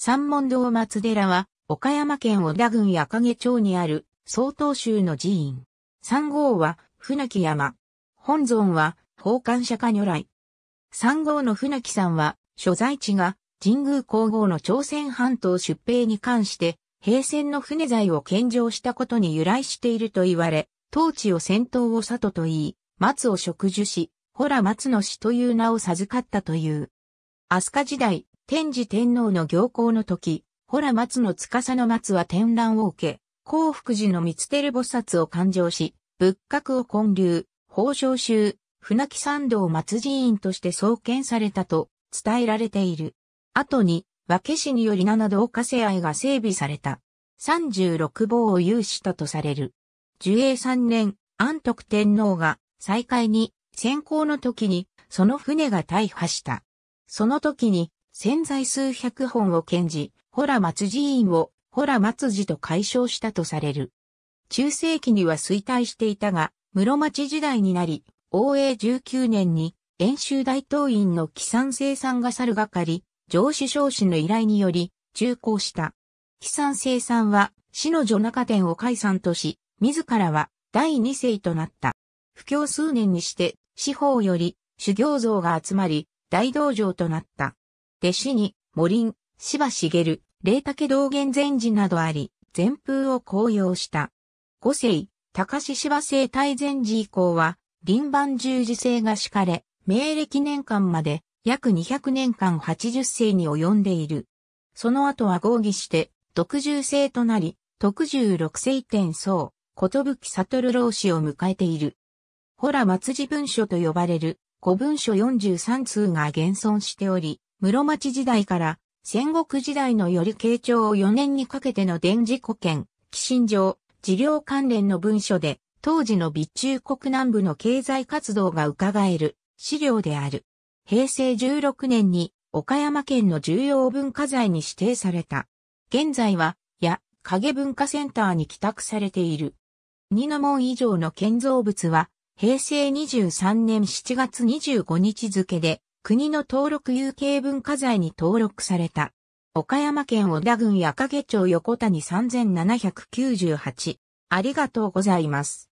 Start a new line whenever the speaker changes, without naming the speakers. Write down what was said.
三門堂松寺は、岡山県小田郡赤毛町にある、曹洞宗の寺院。三号は、船木山。本尊は、宝冠釈迦如来。三号の船木さんは、所在地が、神宮皇后の朝鮮半島出兵に関して、平戦の船材を献上したことに由来していると言われ、当地を戦闘を里と言い、松を植樹し、ほら松の死という名を授かったという。飛鳥時代、天智天皇の行幸の時、ほら松の司の松は天覧を受け、幸福寺の三つる菩薩を勘定し、仏閣を建立、宝生宗、船木参道松寺院として創建されたと伝えられている。後に、和気氏により七道家世愛が整備された。三十六坊を有したとされる。寿永三年、安徳天皇が再開に、先行の時に、その船が大破した。その時に、潜在数百本を献じ、ホラ松寺院をホラ松寺と解消したとされる。中世紀には衰退していたが、室町時代になり、応永19年に、遠州大東院の帰山生産が去るがかり、上司少子の依頼により、中高した。帰山生産は、市の女中店を解散とし、自らは第二世となった。不況数年にして、司法より、修行像が集まり、大道場となった。弟子に、森芝茂、霊竹道元禅寺などあり、禅風を公用した。五世、高志芝生大禅寺以降は、林番十字制が敷かれ、明暦年間まで約200年間80世に及んでいる。その後は合議して、独十世となり、特十六世天宗、ことぶき悟老師を迎えている。ほら松字文書と呼ばれる古文書43通が現存しており、室町時代から戦国時代のより慶長を4年にかけての電磁古剣、寄進状、事業関連の文書で、当時の備中国南部の経済活動が伺える資料である。平成16年に岡山県の重要文化財に指定された。現在は、や、影文化センターに帰宅されている。二の門以上の建造物は、平成23年7月25日付で、国の登録有形文化財に登録された。岡山県小田郡赤毛町横谷3798。ありがとうございます。